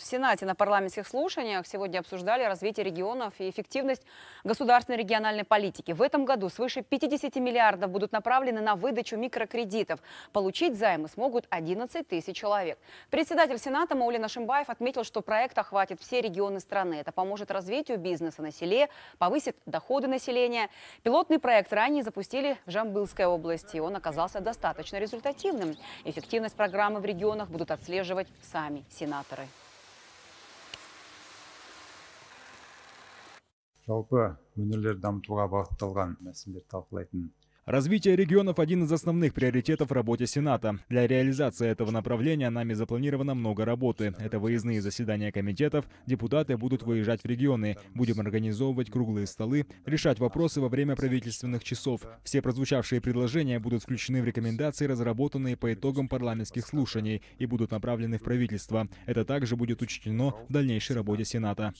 В Сенате на парламентских слушаниях сегодня обсуждали развитие регионов и эффективность государственной региональной политики. В этом году свыше 50 миллиардов будут направлены на выдачу микрокредитов. Получить займы смогут 11 тысяч человек. Председатель Сената Маулина Шимбаев отметил, что проект охватит все регионы страны. Это поможет развитию бизнеса на селе, повысит доходы населения. Пилотный проект ранее запустили в Жамбылской области. Он оказался достаточно результативным. Эффективность программы в регионах будут отслеживать сами сенаторы. Развитие регионов – один из основных приоритетов в работе Сената. Для реализации этого направления нами запланировано много работы. Это выездные заседания комитетов, депутаты будут выезжать в регионы, будем организовывать круглые столы, решать вопросы во время правительственных часов. Все прозвучавшие предложения будут включены в рекомендации, разработанные по итогам парламентских слушаний, и будут направлены в правительство. Это также будет учтено в дальнейшей работе Сената.